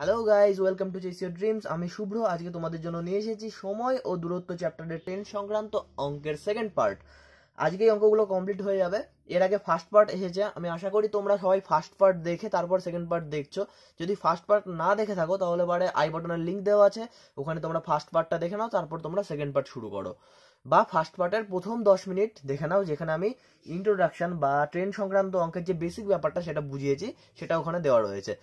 hello guys welcome to chase your dreams আমি শুভ্র আজকে তোমাদের জন্য নিয়ে এসেছি সময় ও দূরত্ব চ্যাপ্টারের টেন সংক্রান্ত অঙ্কের সেকেন্ড পার্ট আজকে এই অঙ্কগুলো কমপ্লিট হয়ে যাবে এর আগে ফার্স্ট পার্ট এসেছে আমি আশা করি তোমরা সবাই ফার্স্ট পার্ট দেখে তারপর সেকেন্ড পার্ট দেখছো যদি ফার্স্ট পার্ট না দেখে থাকো তাহলে পরে আই বাটনের লিঙ্ক দেওয়া আছে ওখানে তোমরা ফার্স্ট পার্টটা দেখে নাও তারপর তোমরা সেকেন্ড পার্ট শুরু করো বা ফার্স্ট পার্টের প্রথম দশ মিনিট দেখে নাও যেখানে আমি ইন্ট্রোডাকশন বা ট্রেন সংক্রান্ত অঙ্কের যে বেসিক ব্যাপারটা সেটা বুঝিয়েছি সেটা ওখানে দেওয়া রয়েছে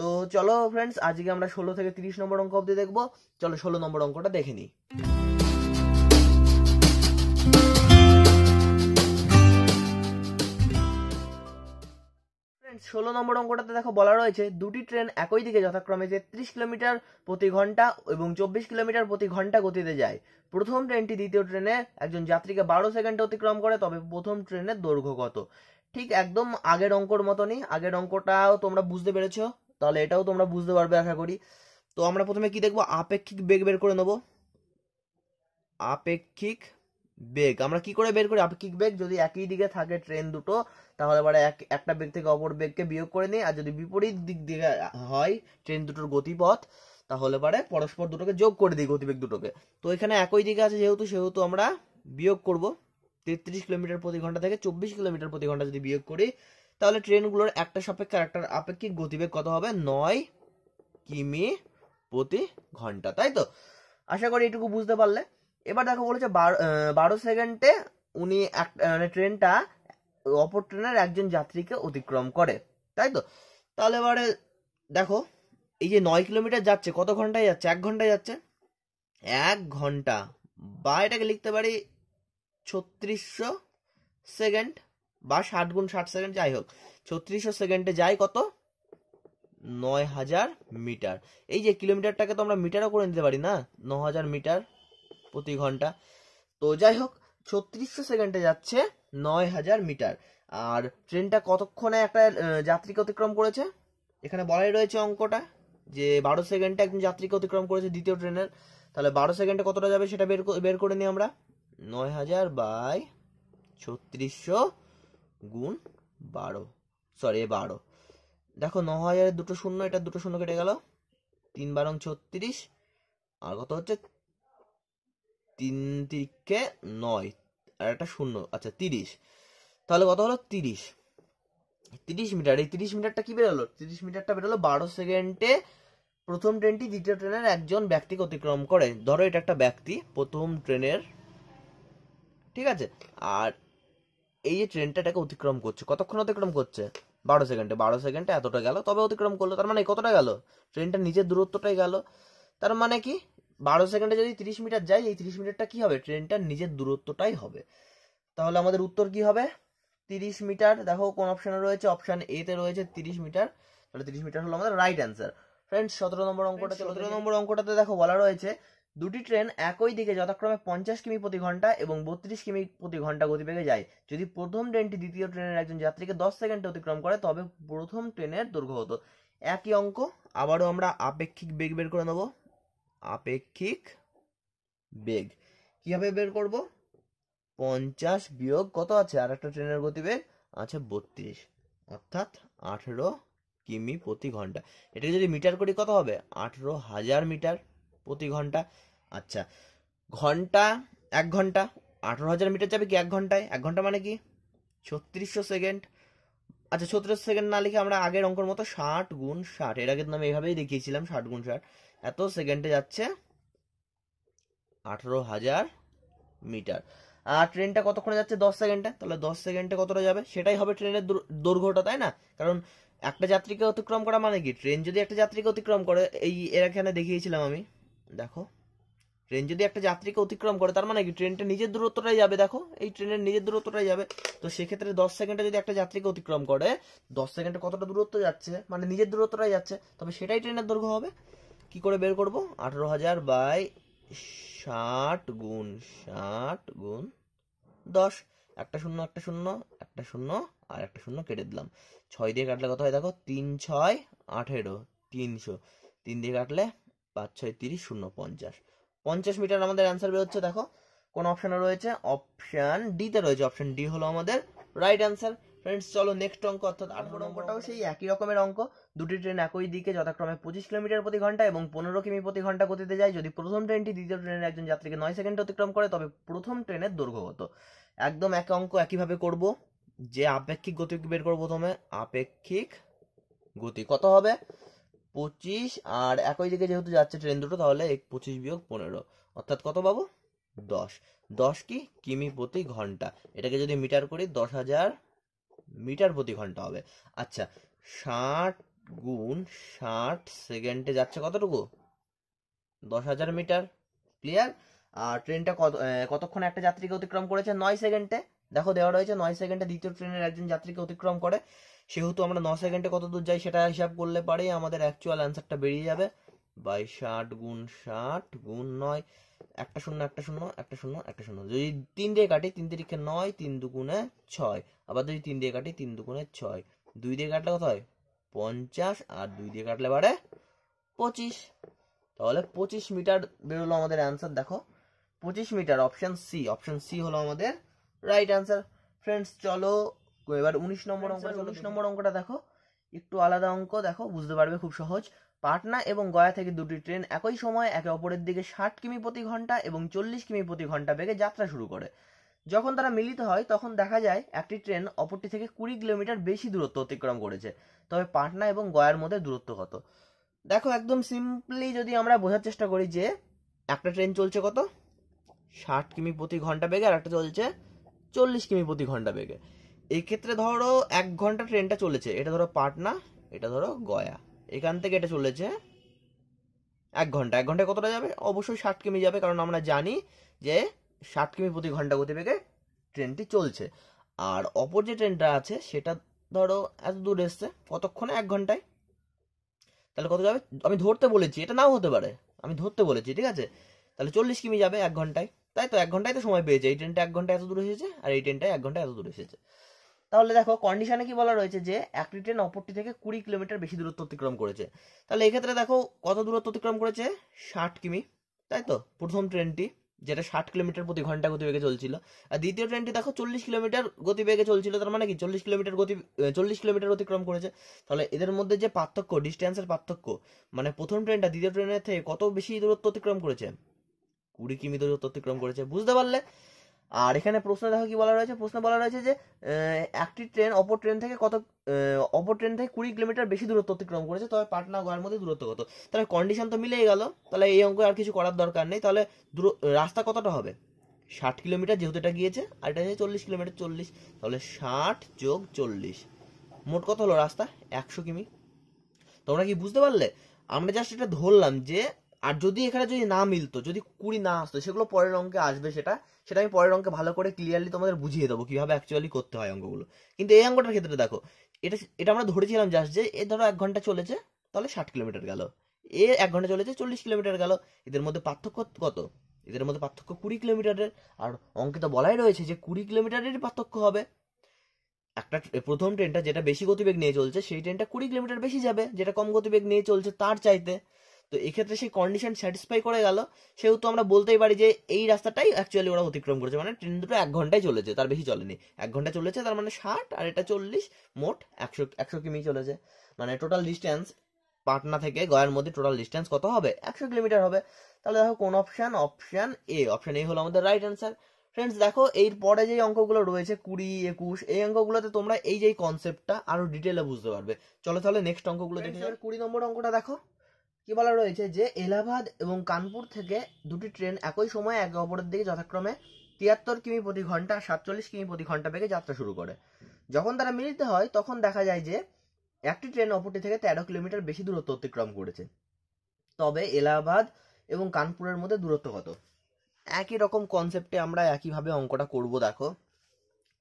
তো চলো ফ্রেন্ডস আজকে আমরা ষোলো থেকে তিরিশ নম্বর অঙ্ক অব্দি দেখবো চলো ষোলো নম্বর অঙ্কটা দেখে নিই ষোলো নম্বর অঙ্কটাতে দেখো বলা রয়েছে দুটি ট্রেন একই দিকে যথাক্রমে তেত্রিশ কিলোমিটার প্রতি ঘন্টা এবং চব্বিশ কিলোমিটার প্রতি ঘন্টা গতিতে যায় প্রথম ট্রেনটি দ্বিতীয় ট্রেনে একজন যাত্রীকে বারো সেকেন্ড অতিক্রম করে তবে প্রথম ট্রেনের দৈর্ঘ্য কত ঠিক একদম আগের অঙ্কর মতনই আগের অঙ্কটাও তোমরা বুঝতে পেরেছো তাহলে এটাও তোমরা বুঝতে পারবে আশা করি তো আমরা প্রথমে কি দেখবো আপেক্ষিক বেগ বের করে নেব আপেক্ষিক বেগ আমরা কি করে বের করি আপেক্ষিক বেগ যদি একই দিকে থাকে ট্রেন দুটো তাহলে এবারে এক একটা বেগ থেকে অপর বেগকে বিয়োগ করে নিই আর যদি বিপরীত দিক দিকে হয় ট্রেন দুটোর গতিপথ তাহলে পারে পরস্পর দুটোকে যোগ করে দিই গতিবেগ দুটোকে তো এখানে একই দিকে আছে যেহেতু সেহেতু আমরা বিয়োগ করব তেত্রিশ কিলোমিটার প্রতি ঘন্টা থেকে চব্বিশ কিলোমিটার প্রতি ঘন্টা যদি বিয়োগ করি তাহলে ট্রেনগুলোর একটা সাপেক্ষে একটা আপেক্ষিক গতিবেগ কত হবে নয় কিমি প্রতি ঘন্টা তাই তো আশা করি এটুকু বুঝতে পারলে এবার দেখো বলেছে বারো সেকেন্ডে উনি এক মানে ট্রেনটা অপর ট্রেনের একজন যাত্রীকে অতিক্রম করে তাই তো তাহলে এবারে দেখো এই যে নয় কিলোমিটার যাচ্ছে কত ঘন্টায় যাচ্ছে এক ঘন্টায় যাচ্ছে এক ঘন্টা বা এটাকে লিখতে পারি ছত্রিশশো সেকেন্ড বা ষাট গুণ ষাট সেকেন্ড যাই হোক ছত্রিশশো সেকেন্ডে যায় কত নয় হাজার মিটার এই যে কিলোমিটারটাকে তো আমরা মিটারও করে নিতে পারি না ন হাজার মিটার প্রতি ঘন্টা তো যাই হোক ছত্রিশশো সেকেন্ডে যাচ্ছে নয় হাজার মিটার আর ট্রেনটা কতক্ষণে একটা যাত্রীকে অতিক্রম করেছে এখানে বলাই রয়েছে অঙ্কটা যে বারো সেকেন্ডে একজন যাত্রীকে অতিক্রম করেছে দ্বিতীয় ট্রেনের তাহলে বারো সেকেন্ডে কতটা যাবে সেটা বের বের করে নিই আমরা নয় হাজার বাই ছত্রিশশো গুণ বারো সরি বারো দেখো ন হাজারের দুটো শূন্য এটা দুটো শূন্য কেটে গেল তিন বারং ছত্রিশ আর কত হচ্ছে তিন তিরিখে নয় আর একটা শূন্য আচ্ছা তিরিশ তাহলে কত হলো তিরিশ তিরিশ মিটার এই তিরিশ মিটারটা কি বেরোলো তিরিশ মিটারটা বেরোলো বারো সেকেন্ডে প্রথম ট্রেনটি দ্বিতীয় ট্রেনের একজন ব্যক্তিকে অতিক্রম করে ধরো এটা একটা ব্যক্তি প্রথম ট্রেনের ঠিক আছে আর এই যে ট্রেনটা এটাকে অতিক্রম করছে কতক্ষণ অতিক্রম করছে বারো সেকেন্ডে বারো সেকেন্ডে এতটা গেল তবে অতিক্রম করলো তার মানে কতটা গেল ট্রেনটা নিজের দূরত্বটাই গেল তার মানে কি বারো সেকেন্ডে যদি তিরিশ মিটার যায় এই তিরিশ মিটারটা কি হবে ট্রেনটার নিজের দূরত্বটাই হবে তাহলে আমাদের উত্তর কি হবে তিরিশ মিটার দেখো কোন অপশানে রয়েছে অপশান এ তে রয়েছে তিরিশ মিটার তাহলে তিরিশ মিটার হলো আমাদের রাইট অ্যান্সার ফ্রেন্ডস সতেরো নম্বর অঙ্কটা সতেরো নম্বর অঙ্কটাতে দেখো বলা রয়েছে দুটি ট্রেন একই দিকে যথাক্রমে পঞ্চাশ কিমি প্রতি ঘন্টা এবং বত্রিশ কিমি প্রতি ঘন্টা গতিবেগে যায় যদি প্রথম ট্রেনটি দ্বিতীয় ট্রেনের একজন যাত্রীকে দশ সেকেন্ডে অতিক্রম করে তবে প্রথম ট্রেনের দৈর্ঘ্য হতো একই অঙ্ক আবারও আমরা আপেক্ষিক বেগ বের করে নেব আপেক্ষিক বেগ কীভাবে বের করব পঞ্চাশ বিয়োগ কত আছে আর একটা ট্রেনের গতিবেগ আছে বত্রিশ অর্থাৎ আঠেরো কিমি প্রতি ঘন্টা এটা যদি মিটার করি কত হবে আঠেরো হাজার মিটার প্রতি ঘন্টা আচ্ছা ঘন্টা এক ঘন্টা আঠারো হাজার মিটার যাবে কি এক ঘন্টায় এক ঘন্টা মানে কি ছত্রিশশো সেকেন্ড আচ্ছা ছত্রিশ সেকেন্ড না লিখে আমরা আগের অঙ্কর মতো ষাট গুণ ষাট এর আগে আমি এইভাবেই দেখিয়েছিলাম ষাট গুণ ষাট এত সেকেন্ডে যাচ্ছে আঠেরো হাজার মিটার আর ট্রেনটা কতক্ষণে যাচ্ছে দশ সেকেন্ডে তাহলে দশ সেকেন্ডে কতটা যাবে সেটাই হবে ট্রেনের দুর্ঘটনা তাই না কারণ একটা যাত্রীকে অতিক্রম করা মানে কি ট্রেন যদি একটা যাত্রীকে অতিক্রম করে এই এর এখানে দেখিয়েছিলাম আমি দেখো ট্রেন যদি একটা যাত্রীকে অতিক্রম করে তার মানে কি ট্রেনটা নিজের দূরত্বটাই যাবে দেখো এই ট্রেনের নিজের দূরত্বটাই যাবে তো সেক্ষেত্রে দশ সেকেন্ডে যদি একটা যাত্রীকে অতিক্রম করে দশ সেকেন্ডে কতটা দূরত্ব যাচ্ছে মানে নিজের দূরত্বটাই যাচ্ছে তবে সেটাই ট্রেনের দৈর্ঘ্য হবে কি করে বের করব আঠেরো হাজার বাই ষাট গুণ ষাট গুণ দশ একটা শূন্য একটা শূন্য একটা শূন্য আর একটা শূন্য কেটে দিলাম ছয় দিয়ে কাটলে কত হয় দেখো তিন ছয় আঠেরো তিনশো তিন দিয়ে কাটলে পাঁচ ছয় তিরিশ শূন্য পঞ্চাশ পঞ্চাশ মিটার আমাদের অ্যান্সার বেরোচ্ছে দেখো কোন অপশানে রয়েছে অপশান ডিতে রয়েছে অপশান ডি হলো আমাদের রাইট অ্যান্সার ফ্রেন্ডস চলো নেক্সট অঙ্ক অর্থাৎ আঠারো নম্বরটাও সেই একই রকমের অঙ্ক দুটি ট্রেন একই দিকে যথাক্রমে পঁচিশ কিলোমিটার প্রতি ঘন্টা এবং পনেরো কিমি প্রতি ঘন্টা গতিতে যায় যদি প্রথম ট্রেনটি দ্বিতীয় ট্রেনের একজন যাত্রীকে নয় সেকেন্ড অতিক্রম করে তবে প্রথম ট্রেনের দৈর্ঘ্য কত একদম এক অঙ্ক একইভাবে করব যে আপেক্ষিক গতি বের করবো প্রথমে আপেক্ষিক গতি কত হবে পঁচিশ আর একই দিকে যেহেতু যাচ্ছে ট্রেন দুটো তাহলে পঁচিশ বিয়োগ পনেরো অর্থাৎ কত পাবো দশ দশ কি কিমি প্রতি ঘন্টা এটাকে যদি মিটার করি দশ হাজার মিটার প্রতি ঘন্টা হবে আচ্ছা ষাট গুণ ষাট সেকেন্ডে যাচ্ছে কতটুকু দশ হাজার মিটার ক্লিয়ার আর ট্রেনটা কত কতক্ষণ একটা যাত্রীকে অতিক্রম করেছে নয় সেকেন্ডে দেখো দেওয়া রয়েছে নয় সেকেন্ডে দ্বিতীয় ট্রেনের একজন যাত্রীকে অতিক্রম করে সেহেতু আমরা ন সেকেন্ডে কত দূর যাই সেটা হিসাব করলে পারে আমাদের অ্যাকচুয়াল অ্যান্সারটা বেরিয়ে যাবে বাই ষাট গুণ ষাট গুণ নয় একটা শূন্য একটা শূন্য একটা শূন্য একটা শূন্য যদি তিন দিয়ে কাটি তিন তিরিখে নয় তিন দুগুণে ছয় আবার যদি তিন দিয়ে কাটি তিন দুগুণে ছয় দুই দিয়ে কাটলে কত হয় পঞ্চাশ আর দুই দিয়ে কাটলে বাড়ে পঁচিশ তাহলে পঁচিশ মিটার বেরোলো আমাদের অ্যান্সার দেখো পঁচিশ meter option C option C হলো আমাদের রাইট অ্যান্সার ফ্রেন্ডস চলো এবার উনিশ নম্বর অঙ্ক উনিশ নম্বর অঙ্কটা দেখো একটু আলাদা অঙ্ক দেখো বুঝতে পারবে খুব সহজ পাটনা এবং গয়া থেকে দুটি ট্রেন একই সময় একে অপরের দিকে ষাট কিমি প্রতি ঘন্টা এবং চল্লিশ কিমি প্রতি ঘন্টা বেগে যাত্রা শুরু করে যখন তারা মিলিত হয় তখন দেখা যায় একটি ট্রেন অপরটি থেকে কুড়ি কিলোমিটার বেশি দূরত্ব অতিক্রম করেছে তবে পাটনা এবং গয়ার মধ্যে দূরত্ব কত দেখো একদম সিম্পলি যদি আমরা বোঝার চেষ্টা করি যে একটা ট্রেন চলছে কত ষাট কিমি প্রতি ঘন্টা বেগে আর একটা চলছে চল্লিশ কিমি প্রতি ঘন্টা বেগে এক্ষেত্রে ধরো এক ঘন্টা ট্রেনটা চলেছে এটা ধরো পাটনা এটা ধরো গয়া এখান থেকে এটা চলেছে এক ঘন্টা এক ঘন্টায় কতটা যাবে অবশ্যই ষাট কিমি যাবে কারণ আমরা জানি যে ষাট কিমি প্রতি ঘন্টা গতিবেগে ট্রেনটি চলছে আর অপর যে ট্রেনটা আছে সেটা ধরো এত দূর এসছে কতক্ষণে এক ঘন্টায় তাহলে কত যাবে আমি ধরতে বলেছি এটা নাও হতে পারে আমি ধরতে বলেছি ঠিক আছে তাহলে চল্লিশ কিমি যাবে এক ঘন্টায় তাই তো এক ঘন্টায় তো সময় পেয়েছে এই ট্রেনটা এক ঘন্টা এত দূর এসেছে আর এই ট্রেনটা এক ঘন্টা এত দূর এসেছে তাহলে দেখো কন্ডিশনে কি বলা রয়েছে যে একটি ট্রেন অপরটি থেকে কুড়ি কিলোমিটার বেশি দূরত্ব অতিক্রম করেছে তাহলে এক্ষেত্রে দেখো কত দূরত্ব অতিক্রম করেছে ষাট কিমি তাই তো প্রথম ট্রেনটি যেটা ষাট কিলোমিটার প্রতি ঘন্টা গতিবেগে চলছিল আর দ্বিতীয় ট্রেনটি দেখো চল্লিশ কিলোমিটার গতিবেগে চলছিল তার মানে কি চল্লিশ কিলোমিটার গতি চল্লিশ কিলোমিটার অতিক্রম করেছে তাহলে এদের মধ্যে যে পার্থক্য ডিস্টেন্সের পার্থক্য মানে প্রথম ট্রেনটা দ্বিতীয় ট্রেনের থেকে কত বেশি দূরত্ব অতিক্রম করেছে কুড়ি কিমি দূরত্ব অতিক্রম করেছে বুঝতে পারলে আর এখানে প্রশ্ন দেখো কি বলা রয়েছে প্রশ্ন বলা রয়েছে যে একটি ট্রেন অপর ট্রেন থেকে কত অপর ট্রেন থেকে কুড়ি কিলোমিটার বেশি দূরত্ব অতিক্রম করেছে তবে পাটনা গোয়ার মধ্যে দূরত্ব কত তাহলে কন্ডিশন তো মিলেই গেল তাহলে এই অঙ্ক আর কিছু করার দরকার নেই তাহলে দূর রাস্তা কতটা হবে ষাট কিলোমিটার যেহেতু এটা গিয়েছে আর এটা হচ্ছে চল্লিশ কিলোমিটার চল্লিশ তাহলে ষাট যোগ চল্লিশ মোট কত হলো রাস্তা একশো কিমি তোমরা কি বুঝতে পারলে আমরা জাস্ট এটা ধরলাম যে আর যদি এখানে যদি না মিলতো যদি কুড়ি না আসতো সেগুলো পরের অঙ্কে আসবে সেটা সেটা আমি পরের অঙ্কে ভালো করে ক্লিয়ারলি তোমাদের বুঝিয়ে দেবো কীভাবে অ্যাকচুয়ালি করতে হয় অঙ্কগুলো কিন্তু এই অঙ্কটার ক্ষেত্রে দেখো এটা এটা আমরা ধরেছিলাম জাস্ট যে এ ধরো এক ঘন্টা চলেছে তাহলে ষাট কিলোমিটার গেল এ এক ঘন্টা চলেছে চল্লিশ কিলোমিটার গেল এদের মধ্যে পার্থক্য কত এদের মধ্যে পার্থক্য কুড়ি কিলোমিটারের আর অঙ্কে তো বলাই রয়েছে যে কুড়ি কিলোমিটারেরই পার্থক্য হবে একটা প্রথম ট্রেনটা যেটা বেশি গতিবেগ নিয়ে চলছে সেই ট্রেনটা কুড়ি কিলোমিটার বেশি যাবে যেটা কম গতিবেগ নিয়ে চলছে তার চাইতে তো এক্ষেত্রে সেই কন্ডিশন স্যাটিসফাই করে গেল সেহেতু আমরা বলতেই পারি যে এই রাস্তাটাই অ্যাকচুয়ালি ওরা অতিক্রম করেছে মানে ট্রেন দুটো এক ঘন্টায় চলেছে তার বেশি চলেনি এক ঘন্টা চলেছে তার মানে ষাট আর এটা চল্লিশ মোট একশো একশো কিমি চলেছে মানে টোটাল ডিস্টেন্স পাটনা থেকে গয়ার মধ্যে টোটাল ডিস্টেন্স কত হবে একশো কিলোমিটার হবে তাহলে দেখো কোন option option A option A হলো আমাদের রাইট অ্যান্সার ফ্রেন্ডস দেখো এর পরে যে অঙ্কগুলো রয়েছে কুড়ি একুশ এই অঙ্কগুলোতে তোমরা এই যে কনসেপ্টটা আরো ডিটেলে বুঝতে পারবে চলো তাহলে নেক্সট অঙ্কগুলো দেখি কুড়ি নম্বর অঙ্কটা দেখো কি বলা রয়েছে যে এলাহাবাদ এবং কানপুর থেকে দুটি ট্রেন একই সময়ে একে অপরের দিকে যথাক্রমে তিয়াত্তর কিমি প্রতি ঘন্টা সাতচল্লিশ কিমি প্রতি ঘন্টা বেগে যাত্রা শুরু করে যখন তারা মিলিত হয় তখন দেখা যায় যে একটি ট্রেন অপরটি থেকে তেরো কিলোমিটার বেশি দূরত্ব অতিক্রম করেছে তবে এলাহাবাদ এবং কানপুরের মধ্যে দূরত্ব কত একই রকম কনসেপ্টে আমরা একইভাবে অঙ্কটা করব দেখো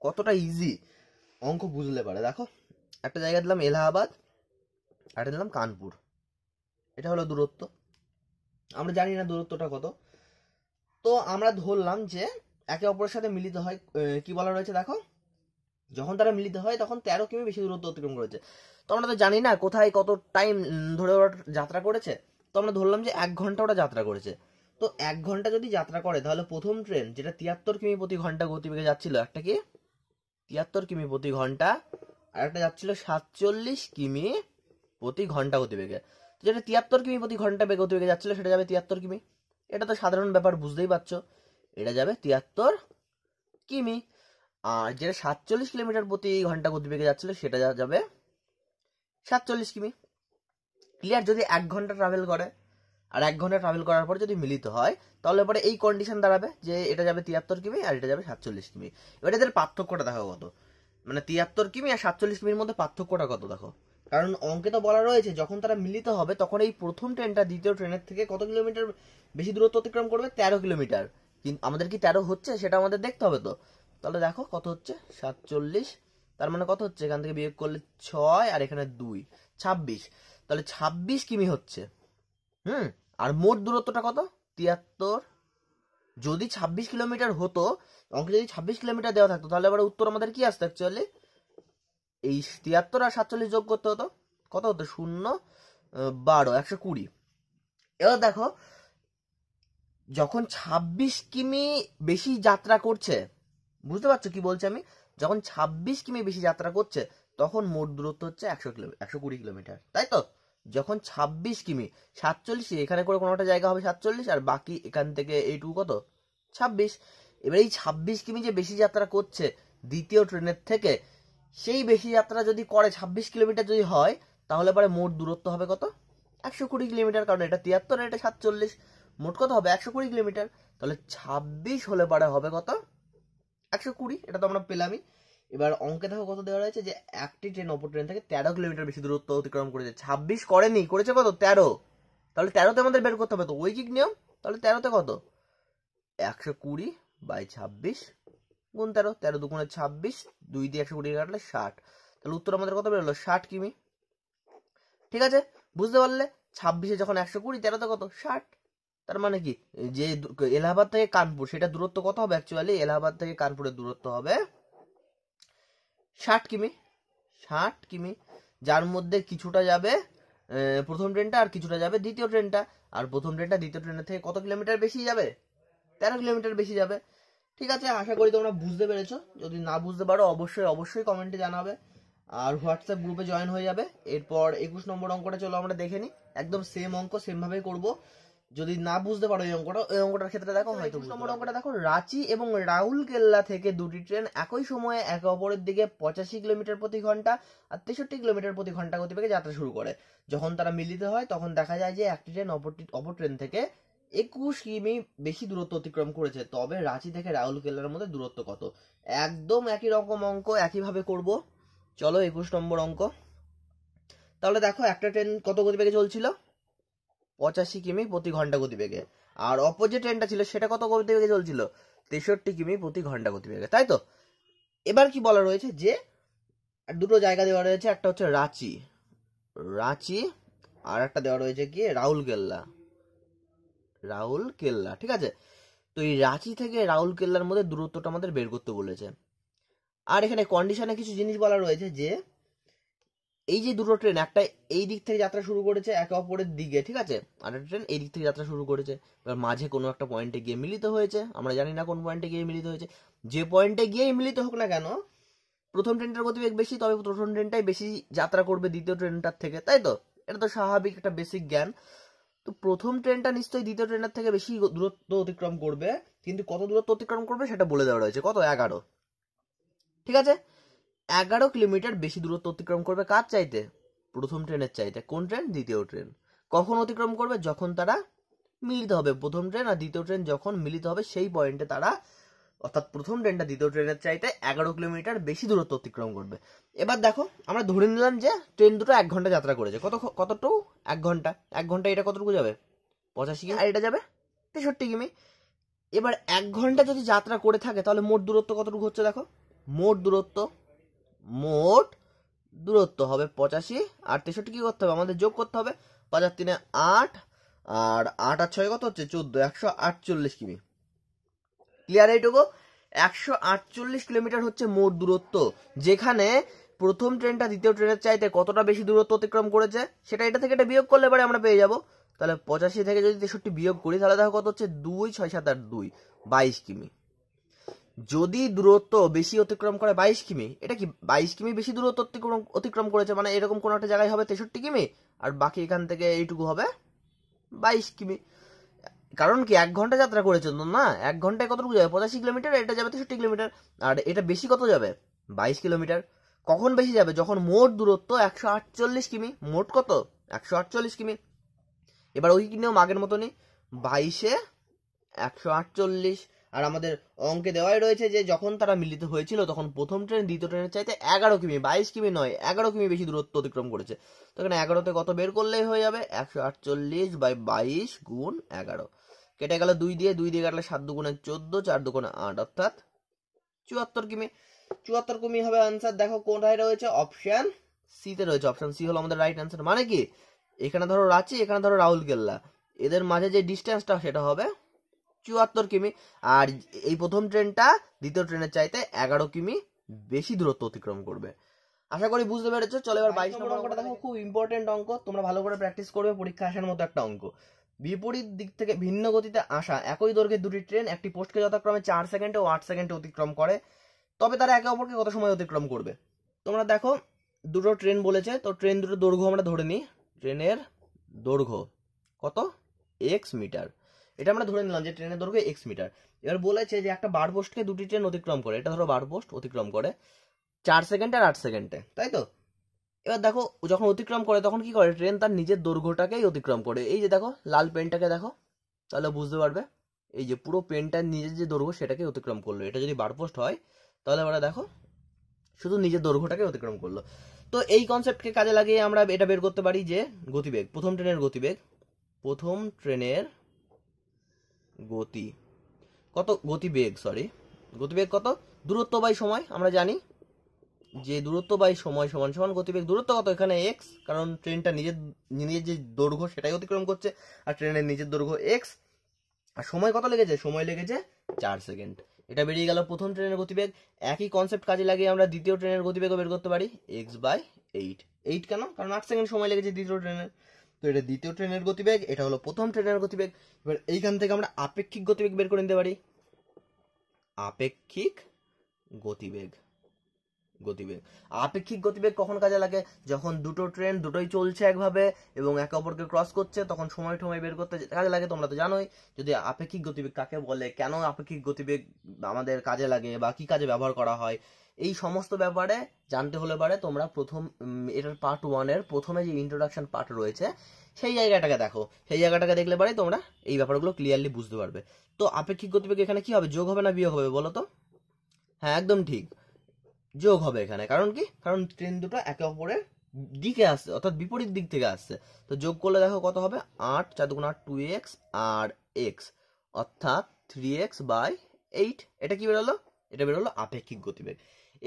কতটা ইজি অঙ্ক বুঝলে পারে দেখো একটা জায়গা দিলাম এলাহাবাদ একটা দিলাম কানপুর এটা হলো দূরত্ব আমরা জানি না দূরত্বটা কত তো আমরা ধরলাম যে একে অপরের সাথে মিলিত হয় কি বলা রয়েছে দেখো যখন তারা মিলিত হয় তখন তেরো কিমি বেশি দূরত্ব অতিক্রম করেছে তো আমরা তো জানি না কোথায় কত টাইম ধরে ওরা যাত্রা করেছে তো আমরা ধরলাম যে এক ঘন্টা ওরা যাত্রা করেছে তো এক ঘন্টা যদি যাত্রা করে তাহলে প্রথম ট্রেন যেটা তিয়াত্তর কিমি প্রতি ঘন্টা গতিবেগে যাচ্ছিল একটা কি তিয়াত্তর কিমি প্রতি ঘন্টা আর একটা যাচ্ছিল সাতচল্লিশ কিমি প্রতি ঘন্টা গতিবেগে যেটা তিয়াত্তর কিমি প্রতি ঘন্টা বেগ অতিবেগে যাচ্ছিল সেটা যাবে তিয়াত্তর কিমি এটা তো সাধারণ ব্যাপার বুঝতেই পারছো এটা যাবে তিয়াত্তর কিমি আর যেটা সাতচল্লিশ কিলোমিটার প্রতি ঘন্টা গতিবেগে যাচ্ছিল সেটা যাবে সাতচল্লিশ কিমি ক্লিয়ার যদি এক ঘন্টা ট্রাভেল করে আর এক ঘন্টা ট্রাভেল করার পর যদি মিলিত হয় তাহলে পরে এই কন্ডিশন দাঁড়াবে যে এটা যাবে তিয়াত্তর কিমি আর এটা যাবে সাতচল্লিশ কিমি এবার এদের পার্থক্যটা দেখো কত মানে তিয়াত্তর কিমি আর সাতচল্লিশ কিমির মধ্যে পার্থক্যটা কত দেখো কারণ অঙ্কে তো বলা রয়েছে যখন তারা মিলিত হবে তখন এই প্রথম ট্রেনটা দ্বিতীয় ট্রেনের থেকে কত কিলোমিটার বেশি দূরত্ব অতিক্রম করবে তেরো কিলোমিটার কিন্তু আমাদের কি তেরো হচ্ছে সেটা আমাদের দেখতে হবে তো তাহলে দেখো কত হচ্ছে সাতচল্লিশ তার মানে কত হচ্ছে এখান থেকে বিয়োগ করলে ছয় আর এখানে দুই ছাব্বিশ তাহলে ছাব্বিশ কিমি হচ্ছে হুম আর মোট দূরত্বটা কত তিয়াত্তর যদি ছাব্বিশ কিলোমিটার হতো অঙ্কে যদি ছাব্বিশ কিলোমিটার দেওয়া থাকতো তাহলে আবার উত্তর আমাদের কি আসতে অ্যাকচুয়ালি এই তিয়াত্তর আর সাতচল্লিশ যোগ করতে হতো কত হতো শূন্য বারো একশো কুড়ি এবার দেখো যখন ছাব্বিশ কিমি বেশি যাত্রা করছে বুঝতে পারছো কি বলছি আমি যখন ছাব্বিশ কিমি বেশি যাত্রা করছে তখন মোট দূরত্ব হচ্ছে একশো কিলো একশো কুড়ি কিলোমিটার তাই তো যখন ছাব্বিশ কিমি সাতচল্লিশ এখানে করে কোনো একটা জায়গা হবে সাতচল্লিশ আর বাকি এখান থেকে এইটুকু কত ছাব্বিশ এবার এই ছাব্বিশ কিমি যে বেশি যাত্রা করছে দ্বিতীয় ট্রেনের থেকে সেই বেশি যাত্রা যদি করে ছাব্বিশ কিলোমিটার যদি হয় তাহলে পরে মোট দূরত্ব হবে কত একশো কুড়ি কিলোমিটার কারণ এটা তিয়াত্তর এটা সাতচল্লিশ মোট কত হবে একশো কুড়ি কিলোমিটার তাহলে ছাব্বিশ হলে পরে হবে কত একশো কুড়ি এটা তো আমরা পেলামই এবার অঙ্কে দেখো কত দেওয়া রয়েছে যে একটি ট্রেন অপর ট্রেন থেকে তেরো কিলোমিটার বেশি দূরত্ব অতিক্রম করেছে ছাব্বিশ করেনি করেছে কত তেরো তাহলে তেরোতে আমাদের বের করতে হবে তো ঐকিক নিয়ম তাহলে তেরোতে কত একশো কুড়ি বাই ছাব্বিশ গুণ তেরো তেরো দুগুণে ছাব্বিশ দুই দিয়ে একশো কুড়ি কাটলে ষাট তাহলে উত্তর আমাদের কত বেরোলো ষাট কিমি ঠিক আছে বুঝতে পারলে ছাব্বিশে যখন একশো কুড়ি তেরোতে কত ষাট তার মানে কি যে এলাহাবাদ থেকে কানপুর সেটা দূরত্ব কত হবে অ্যাকচুয়ালি এলাহাবাদ থেকে কানপুরের দূরত্ব হবে ষাট কিমি ষাট কিমি যার মধ্যে কিছুটা যাবে প্রথম ট্রেনটা আর কিছুটা যাবে দ্বিতীয় ট্রেনটা আর প্রথম ট্রেনটা দ্বিতীয় ট্রেনের থেকে কত কিলোমিটার বেশি যাবে তেরো কিলোমিটার বেশি যাবে ঠিক আছে আশা করি তোমরা বুঝতে পেরেছো যদি না বুঝতে পারো অবশ্যই অবশ্যই কমেন্টে জানাবে আর হোয়াটসঅ্যাপ গ্রুপে জয়েন হয়ে যাবে এরপর একুশ নম্বর অঙ্কটা চলো আমরা দেখে নিই একদম সেম অঙ্ক সেমভাবেই করব যদি না বুঝতে পারো এই অঙ্কটা ওই অঙ্কটার ক্ষেত্রে দেখো আচ্ছা, হয়তো নম্বর অঙ্কটা দেখো রাঁচি এবং রাউল কেল্লা থেকে দুটি ট্রেন একই সময়ে একে অপরের দিকে পঁচাশি কিলোমিটার প্রতি ঘন্টা আর তেষট্টি কিলোমিটার প্রতি ঘন্টা গতিবেগে যাত্রা শুরু করে যখন তারা মিলিত হয় তখন দেখা যায় যে একটি ট্রেন অপরটি অপর ট্রেন থেকে একুশ কিমি বেশি দূরত্ব অতিক্রম করেছে তবে রাঁচি থেকে রাহুল কেল্লার মধ্যে দূরত্ব কত একদম একই রকম অঙ্ক একইভাবে করব চলো একুশ নম্বর অঙ্ক তাহলে দেখো একটা ট্রেন কত গতিবেগে চলছিল পঁচাশি কিমি প্রতি ঘন্টা গতিবেগে আর অপর যে ট্রেনটা ছিল সেটা কত গতিবেগে চলছিল তেষট্টি কিমি প্রতি ঘন্টা গতিবেগে তাই তো এবার কি বলা রয়েছে যে দুটো জায়গা দেওয়া রয়েছে একটা হচ্ছে রাঁচি রাঁচি আর একটা দেওয়া রয়েছে কি রাউলকেল্লা রাউল কেল্লা ঠিক আছে তো এই রাঁচি থেকে রাউল কেল্লার মধ্যে দূরত্বটা আমাদের বের করতে বলেছে আর এখানে কন্ডিশনে কিছু জিনিস বলা রয়েছে যে এই যে দুটো ট্রেন একটা এই দিক থেকে যাত্রা শুরু করেছে একে অপরের দিকে ঠিক আছে আর একটা ট্রেন এই দিক থেকে যাত্রা শুরু করেছে এবার মাঝে কোনো একটা পয়েন্টে গিয়ে মিলিত হয়েছে আমরা জানি না কোন পয়েন্টে গিয়ে মিলিত হয়েছে যে পয়েন্টে গিয়েই মিলিত হোক না কেন প্রথম ট্রেনটার গতিবেগ বেশি তবে প্রথম ট্রেনটাই বেশি যাত্রা করবে দ্বিতীয় ট্রেনটার থেকে তাই তো এটা তো স্বাভাবিক একটা বেসিক জ্ঞান তো প্রথম ট্রেনটা নিশ্চয়ই দ্বিতীয় ট্রেনের থেকে বেশি দূরত্ব অতিক্রম করবে কিন্তু কত দূরত্ব অতিক্রম করবে সেটা বলে দেওয়া রয়েছে কত এগারো ঠিক আছে এগারো কিলোমিটার বেশি দূরত্ব অতিক্রম করবে কার চাইতে প্রথম ট্রেনের চাইতে কোন ট্রেন দ্বিতীয় ট্রেন কখন অতিক্রম করবে যখন তারা মিলিত হবে প্রথম ট্রেন আর দ্বিতীয় ট্রেন যখন মিলিত হবে সেই পয়েন্টে তারা অর্থাৎ প্রথম ট্রেনটা দ্বিতীয় ট্রেনের চাইতে এগারো কিলোমিটার বেশি দূরত্ব অতিক্রম করবে এবার দেখো আমরা ধরে নিলাম যে ট্রেন দুটো এক ঘন্টা যাত্রা করেছে কত কতটুকু এক ঘন্টা এক ঘন্টা এটা কতটুকু যাবে পঁচাশি কিমি আর এটা যাবে তেষট্টি কিমি এবার এক ঘন্টা যদি যাত্রা করে থাকে তাহলে মোট দূরত্ব কতটুকু হচ্ছে দেখো মোট দূরত্ব মোট দূরত্ব হবে পঁচাশি আর তেষট্টি কি করতে হবে আমাদের যোগ করতে হবে পাঁচ তিনে আট আর আট আর ছয় কত হচ্ছে চোদ্দো একশো আটচল্লিশ কিমি ক্লিয়ার এইটুকু একশো আটচল্লিশ কিলোমিটার হচ্ছে মোট দূরত্ব যেখানে প্রথম ট্রেনটা দ্বিতীয় ট্রেনের চাইতে কতটা বেশি দূরত্ব অতিক্রম করেছে সেটা এটা থেকে এটা বিয়োগ করলে পরে আমরা পেয়ে যাব তাহলে পঁচাশি থেকে যদি তেষট্টি বিয়োগ করি তাহলে দেখো কত হচ্ছে দুই ছয় সাত আট দুই বাইশ কিমি যদি দূরত্ব বেশি অতিক্রম করে বাইশ কিমি এটা কি বাইশ কিমি বেশি দূরত্ব অতিক্রম অতিক্রম করেছে মানে এরকম কোনো একটা জায়গায় হবে তেষট্টি কিমি আর বাকি এখান থেকে এইটুকু হবে বাইশ কিমি কারণ কি এক ঘন্টা যাত্রা করেছেন তো না এক ঘন্টায় কতটুকু যাবে পঁচাশি কিলোমিটার এটা যাবে তেষট্টি কিলোমিটার আর এটা বেশি কত যাবে বাইশ কিলোমিটার কখন বেশি যাবে যখন মোট দূরত্ব একশো আটচল্লিশ কিমি মোট কত একশো আটচল্লিশ কিমি এবার ওই কিনেও আগের মতনই বাইশে একশো আটচল্লিশ আর আমাদের অঙ্কে দেওয়াই রয়েছে যে যখন তারা মিলিত হয়েছিল তখন প্রথম ট্রেন দ্বিতীয় ট্রেনের চাইতে এগারো কিমি বাইশ কিমি নয় এগারো কিমি বেশি দূরত্ব অতিক্রম করেছে তো এখানে এগারোতে কত বের করলেই হয়ে যাবে একশো আটচল্লিশ বাই বাইশ গুণ এগারো কেটে গেল দুই দিয়ে দুই দিয়ে কাটলে সাত দুগুণে চোদ্দ চার দুগুণে আট অর্থাৎ চুয়াত্তর কিমি চুয়াত্তর কিমি হবে আনসার দেখো কোনটাই রয়েছে অপশান তে রয়েছে অপশান সি হলো আমাদের রাইট আনসার মানে কি এখানে ধরো রাঁচি এখানে ধরো রাহুল কেল্লা এদের মাঝে যে ডিস্টেন্সটা সেটা হবে চুয়াত্তর কিমি আর এই প্রথম ট্রেনটা দ্বিতীয় ট্রেনের চাইতে এগারো কিমি বেশি দূরত্ব অতিক্রম করবে আশা করি বুঝতে পেরেছো চলো এবার বাইশ নম্বর অঙ্কটা দেখো খুব ইম্পর্টেন্ট অঙ্ক তোমরা ভালো করে প্র্যাকটিস করবে পরীক্ষা আসার মতো একটা অঙ্ক বিপরীত দিক থেকে ভিন্ন গতিতে আসা একই দৈর্ঘ্যের দুটি ট্রেন একটি পোস্টকে যথাক্রমে চার সেকেন্ডে ও আট সেকেন্ডে অতিক্রম করে তবে তারা একে অপরকে কত সময় অতিক্রম করবে তোমরা দেখো দুটো ট্রেন বলেছে তো ট্রেন দুটো দৈর্ঘ্য আমরা ধরে নিই ট্রেনের দৈর্ঘ্য কত এক্স মিটার এটা আমরা ধরে নিলাম যে ট্রেনের দৈর্ঘ্য এক্স মিটার এবার বলেছে যে একটা বার পোস্টকে দুটি ট্রেন অতিক্রম করে এটা ধরো বার পোস্ট অতিক্রম করে চার সেকেন্ডে আর আট সেকেন্ডে তাই তো এবার দেখো যখন অতিক্রম করে তখন কি করে ট্রেন তার নিজের দৈর্ঘ্যটাকেই অতিক্রম করে এই যে দেখো লাল পেনটাকে দেখো তাহলে বুঝতে পারবে এই যে পুরো পেনটার নিজের যে দৈর্ঘ্য সেটাকে অতিক্রম করলো এটা যদি বারপোস্ট হয় তাহলে ওরা দেখো শুধু নিজের দৈর্ঘ্যটাকে অতিক্রম করলো তো এই কনসেপ্টকে কাজে লাগিয়ে আমরা এটা বের করতে পারি যে গতিবেগ প্রথম ট্রেনের গতিবেগ প্রথম ট্রেনের গতি কত গতিবেগ সরি গতিবেগ কত দূরত্ব বাই সময় আমরা জানি যে দূরত্ব বা সময় সমান সমান গতিবেগ দূরত্ব কত এখানে এক্স কারণ ট্রেনটা নিজের নিজের যে দৈর্ঘ্য সেটাই অতিক্রম করছে আর ট্রেনের নিজের দৈর্ঘ্য এক্স আর সময় কত লেগেছে সময় লেগেছে চার সেকেন্ড এটা বেরিয়ে গেল প্রথম ট্রেনের গতিবেগ একই কনসেপ্ট কাজে লাগিয়ে আমরা দ্বিতীয় ট্রেনের গতিবেগও বের করতে পারি এক্স বাই এইট এইট কেন কারণ আট সেকেন্ড সময় লেগেছে দ্বিতীয় ট্রেনের তো এটা দ্বিতীয় ট্রেনের গতিবেগ এটা হলো প্রথম ট্রেনের গতিবেগ এবার এইখান থেকে আমরা আপেক্ষিক গতিবেগ বের করে নিতে পারি আপেক্ষিক গতিবেগ গতিবেগ আপেক্ষিক গতিবেগ কখন কাজে লাগে যখন দুটো ট্রেন দুটোই চলছে একভাবে এবং একে অপরকে ক্রস করছে তখন সময় সময় বের করতে কাজে লাগে তোমরা তো জানোই যদি আপেক্ষিক গতিবেগ কাকে বলে কেন আপেক্ষিক গতিবেগ আমাদের কাজে লাগে বা কী কাজে ব্যবহার করা হয় এই সমস্ত ব্যাপারে জানতে হলে পারে তোমরা প্রথম এটার পার্ট ওয়ানের প্রথমে যে ইন্ট্রোডাকশন পার্ট রয়েছে সেই জায়গাটাকে দেখো সেই জায়গাটাকে দেখলে পারে তোমরা এই ব্যাপারগুলো ক্লিয়ারলি বুঝতে পারবে তো আপেক্ষিক গতিবেগ এখানে কি হবে যোগ হবে না বিয়োগ হবে বলো তো হ্যাঁ একদম ঠিক যোগ হবে এখানে কারণ কি কারণ ট্রেন দুটো একে অপরের দিকে আসছে অর্থাৎ বিপরীত দিক থেকে আসছে তো যোগ করলে দেখো কত হবে আট চার দুগুণ আট টু এক্স আর এক্স অর্থাৎ থ্রি এক্স বাই এইট এটা কি বেরোলো এটা বেরোলো আপেক্ষিক গতিবেগ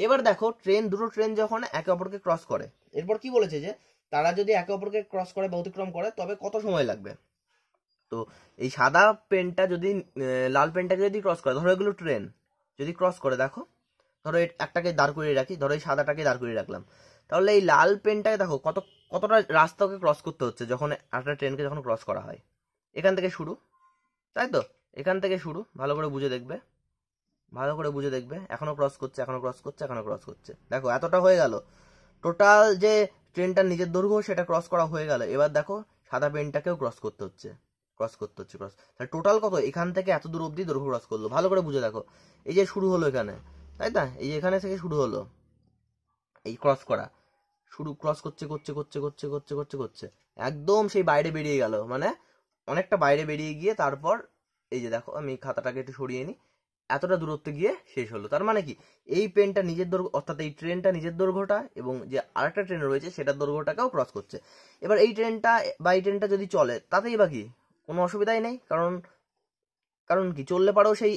এবার দেখো ট্রেন দুটো ট্রেন যখন একে অপরকে ক্রস করে এরপর কি বলেছে যে তারা যদি একে অপরকে ক্রস করে বা অতিক্রম করে তবে কত সময় লাগবে তো এই সাদা পেনটা যদি লাল পেনটাকে যদি ক্রস করে ধরো এগুলো ট্রেন যদি ক্রস করে দেখো ধরো একটাকে দাঁড় করিয়ে রাখি ধরো এই সাদাটাকে দাঁড় করিয়ে রাখলাম তাহলে এই লাল পেনটাকে দেখো কত কতটা রাস্তাকে ক্রস করতে হচ্ছে যখন একটা ট্রেনকে যখন ক্রস করা হয় এখান থেকে শুরু তাই তো এখান থেকে শুরু ভালো করে বুঝে দেখবে ভালো করে বুঝে দেখবে এখনও ক্রস করছে এখনও ক্রস করছে এখনও ক্রস করছে দেখো এতটা হয়ে গেল টোটাল যে ট্রেনটার নিজের দৈর্ঘ্য সেটা ক্রস করা হয়ে গেল এবার দেখো সাদা পেনটাকেও ক্রস করতে হচ্ছে ক্রস করতে হচ্ছে ক্রস তাহলে টোটাল কত এখান থেকে এত দূর অবধি দৈর্ঘ্য ক্রস করলো ভালো করে বুঝে দেখো এই যে শুরু হলো এখানে তাই না এই এখানে থেকে শুরু হলো এই ক্রস করা শুরু ক্রস করছে করছে করছে করছে করছে করছে করছে একদম সেই বাইরে বেরিয়ে গেল মানে অনেকটা বাইরে বেরিয়ে গিয়ে তারপর এই যে দেখো আমি খাতাটাকে একটু সরিয়ে নিই এতটা দূরত্বে গিয়ে শেষ হলো তার মানে কি এই পেনটা নিজের দৈর্ঘ্য অর্থাৎ এই ট্রেনটা নিজের দৈর্ঘ্যটা এবং যে আরেকটা ট্রেন রয়েছে সেটার দৈর্ঘ্যটাকেও ক্রস করছে এবার এই ট্রেনটা বা এই ট্রেনটা যদি চলে তাতেই বা কি কোনো অসুবিধাই নেই কারণ কারণ কি চললে পারো সেই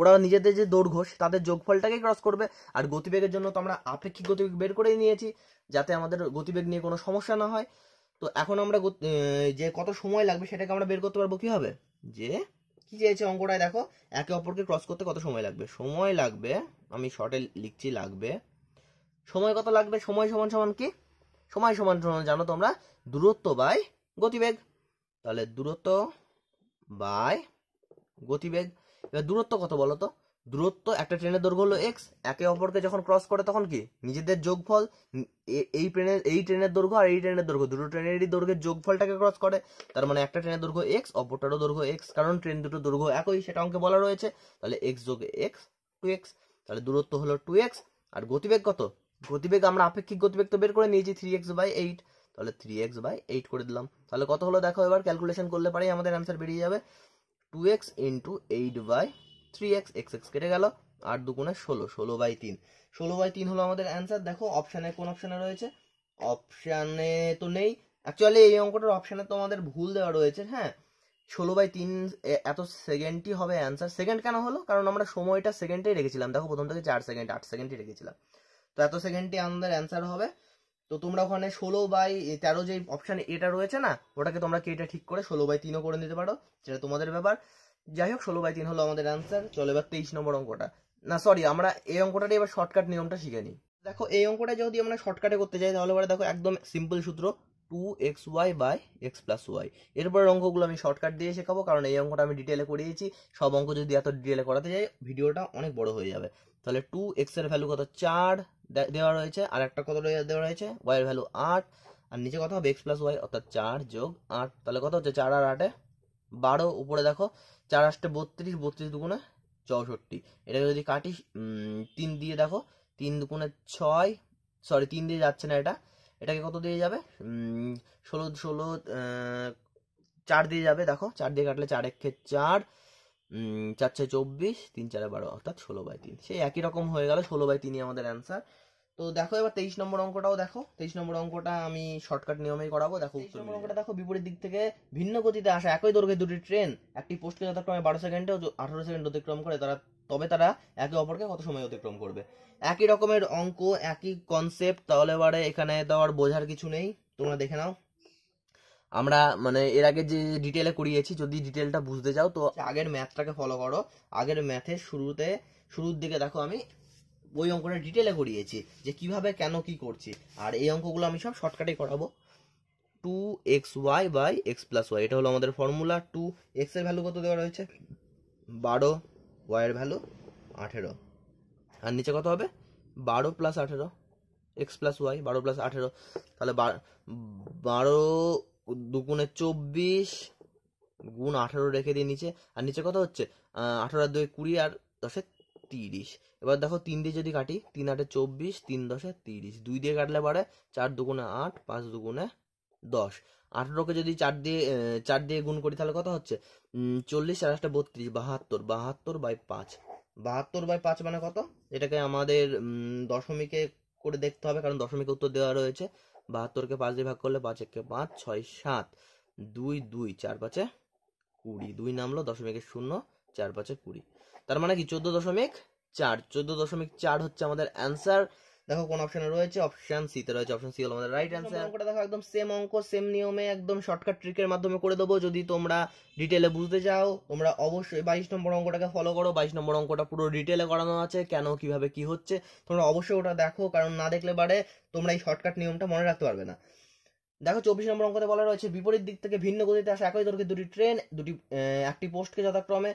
ওরা নিজেদের যে দৈর্ঘ্য তাদের যোগফলটাকে ক্রস করবে আর গতিবেগের জন্য তো আমরা আপেক্ষিক গতিবেগ বের করে নিয়েছি যাতে আমাদের গতিবেগ নিয়ে কোনো সমস্যা না হয় তো এখন আমরা যে কত সময় লাগবে সেটাকে আমরা বের করতে পারবো হবে যে কী চেয়েছে অঙ্কটায় দেখো একে অপরকে ক্রস করতে কত সময় লাগবে সময় লাগবে আমি শর্টে লিখছি লাগবে সময় কত লাগবে সময় সমান সমান কি সময় সমান সমান জানো তোমরা দূরত্ব বাই গতিবেগ তাহলে দূরত্ব বাই গতিবেগ এবার দূরত্ব কত বলো তো দূরত্ব একটা ট্রেনের দৈর্ঘ্য হলো এক্স একে অপরকে যখন ক্রস করে তখন কি নিজেদের যোগফল এই ট্রেনের এই ট্রেনের দৈর্ঘ্য আর এই ট্রেনের দৈর্ঘ্য দুটো ট্রেনেরই দৈর্ঘ্যের যোগফলটাকে ক্রস করে তার মানে একটা ট্রেনের দৈর্ঘ্য এক্স অপরটারও দৈর্ঘ্য এক্স কারণ ট্রেন দুটো দৈর্ঘ্য একই সেটা অঙ্কে বলা রয়েছে তাহলে এক্স যোগ এক্স টু এক্স তাহলে দূরত্ব হলো টু এক্স আর গতিবেগ কত গতিবেগ আমরা আপেক্ষিক গতিবেগ তো বের করে নিয়েছি থ্রি এক্স বাই এইট তাহলে থ্রি এক্স বাই এইট করে দিলাম তাহলে কত হলো দেখো এবার ক্যালকুলেশন করলে পারেই আমাদের অ্যান্সার বেরিয়ে যাবে two X into eight by three X X X কেটে গেল আর দুগুণে ষোলো ষোলো বাই তিন ষোলো বাই তিন হলো আমাদের অ্যান্সার দেখো অপশানে কোন অপশানে রয়েছে অপশানে তো নেই অ্যাকচুয়ালি এই অঙ্কটার অপশানে তো আমাদের ভুল দেওয়া রয়েছে হ্যাঁ ষোলো বাই তিন এত সেকেন্ডটি হবে অ্যান্সার সেকেন্ড কেন হলো কারণ আমরা সময়টা সেকেন্ডেই রেখেছিলাম দেখো প্রথম থেকে চার সেকেন্ড আট সেকেন্ডই রেখেছিলাম তো এত সেকেন্ডটি আমাদের অ্যান্সার হবে তো তোমরা ওখানে ষোলো বাই তেরো যে অপশান এটা রয়েছে না ওটাকে তোমরা কেটে ঠিক করে ষোলো বাই তিনও করে নিতে পারো যেটা তোমাদের ব্যাপার যাই হোক ষোলো বাই তিন হলো আমাদের অ্যান্সার চলো এবার তেইশ নম্বর অঙ্কটা না সরি আমরা এই অঙ্কটাটি এবার শর্টকাট নিয়মটা শিখে নিই দেখো এই অঙ্কটা যদি আমরা শর্টকাটে করতে যাই তাহলে এবারে দেখো একদম সিম্পল সূত্র two X Y by X plus Y এরপরের অঙ্কগুলো আমি শর্টকাট দিয়ে শেখাবো কারণ এই অঙ্কটা আমি ডিটেলে করিয়েছি সব অঙ্ক যদি এত ডিটেলে করাতে যাই ভিডিওটা অনেক বড় হয়ে যাবে তাহলে টু এক্সের ভ্যালু কত চার দেওয়া রয়েছে আর একটা কত দেওয়া রয়েছে ওয়াইয়ের ভ্যালু আট আর নিচে কত হবে এক্স প্লাস ওয়াই অর্থাৎ চার যোগ আট তাহলে কত হচ্ছে চার আর আটে বারো উপরে দেখো চার আসতে বত্রিশ বত্রিশ দুগুণে চৌষট্টি এটাকে যদি কাটি তিন দিয়ে দেখো তিন দুগুণে ছয় সরি তিন দিয়ে যাচ্ছে না এটা এটাকে কত দিয়ে যাবে ষোলো ষোলো চার দিয়ে যাবে দেখো চার দিয়ে কাটলে চার এক চার চার ছয় চব্বিশ তিন চারে বারো অর্থাৎ ষোলো বাই তিন সেই একই রকম হয়ে গেল ষোলো বাই তিনই আমাদের অ্যান্সার তো দেখো এবার তেইশ নম্বর অঙ্কটাও দেখো তেইশ নম্বর অঙ্কটা আমি শর্টকাট নিয়মেই করাবো দেখো তেইশ নম্বর অঙ্কটা দেখো বিপরীত দিক থেকে ভিন্ন গতিতে আসা একই দৈর্ঘ্যে দুটি ট্রেন একটি পোস্টকে যথাক্রমে বারো সেকেন্ডে ও আঠারো সেকেন্ড অতিক্রম করে তারা তবে তারা একে অপরকে কত সময় অতিক্রম করবে একই রকমের অঙ্ক একই কনসেপ্ট তাহলে এবারে এখানে তো আর বোঝার কিছু নেই তোমরা দেখে নাও আমরা মানে এর আগে যে ডিটেলে করিয়েছি যদি ডিটেলটা বুঝতে চাও তো আচ্ছা, আগের ম্যাথটাকে ফলো করো আগের ম্যাথের শুরুতে শুরুর দিকে দেখো আমি ওই অঙ্কটা ডিটেলে করিয়েছি যে কিভাবে কেন কি করছি আর এই অঙ্কগুলো আমি সব শর্টকাটে করাবো two X Y by X plus Y এটা হলো আমাদের ফর্মুলা টু এক্সের ভ্যালু কত দেওয়া রয়েছে বারো ওয়াইয়ের ভ্যালু আঠেরো আর নিচে কত হবে বারো প্লাস আঠেরো এক্স প্লাস ওয়াই বারো প্লাস আঠেরো তাহলে বারো দুগুণে চব্বিশ গুণ আঠারো রেখে দিয়ে নিচে আর নিচে কত হচ্ছে আঠারো দুই কুড়ি আর দশে তিরিশ এবার দেখো তিন দিয়ে যদি কাটি তিন আটে চব্বিশ তিন দশে তিরিশ দুই দিয়ে কাটলে পারে চার দুগুণে আট পাঁচ দুগুণে দশ আঠেরোকে যদি চার দিয়ে চার দিয়ে গুণ করি তাহলে কত হচ্ছে চল্লিশ চার আটটা বত্রিশ বাহাত্তর বাহাত্তর বাই পাঁচ বাহাত্তর বাই পাঁচ মানে কত এটাকে আমাদের দশমিকে করে দেখতে হবে কারণ দশমিকে উত্তর দেওয়া রয়েছে বাহাত্তরকে পাঁচ দিয়ে ভাগ করলে পাঁচ একে পাঁচ ছয় সাত দুই দুই চার পাঁচে কুড়ি দুই নামলো দশমিকের শূন্য চার পাঁচে কুড়ি তার মানে কি চোদ্দ দশমিক চার চোদ্দ দশমিক চার হচ্ছে আমাদের অ্যান্সার দেখো কোন অপশনে রয়েছে অপশন সি তে রয়েছে অপশন সি হলো আমাদের রাইট অ্যান্সার অঙ্কটা দেখো একদম সেম অঙ্ক সেম নিয়মে একদম শর্টকাট ট্রিকের মাধ্যমে করে দেবো যদি তোমরা ডিটেইলে বুঝতে চাও তোমরা অবশ্যই বাইশ নম্বর অঙ্কটাকে ফলো করো বাইশ নম্বর অঙ্কটা পুরো ডিটেইলে করানো আছে কেন কিভাবে কি হচ্ছে তোমরা অবশ্যই ওটা দেখো কারণ না দেখলে পারে তোমরা এই শর্টকাট নিয়মটা মনে রাখতে পারবে না দেখো চব্বিশ নম্বর অঙ্কতে বলা রয়েছে বিপরীত দিক থেকে ভিন্ন গতিতে আসা একই দৈর্ঘ্যে দুটি ট্রেন দুটি একটি পোস্টকে যথাক্রমে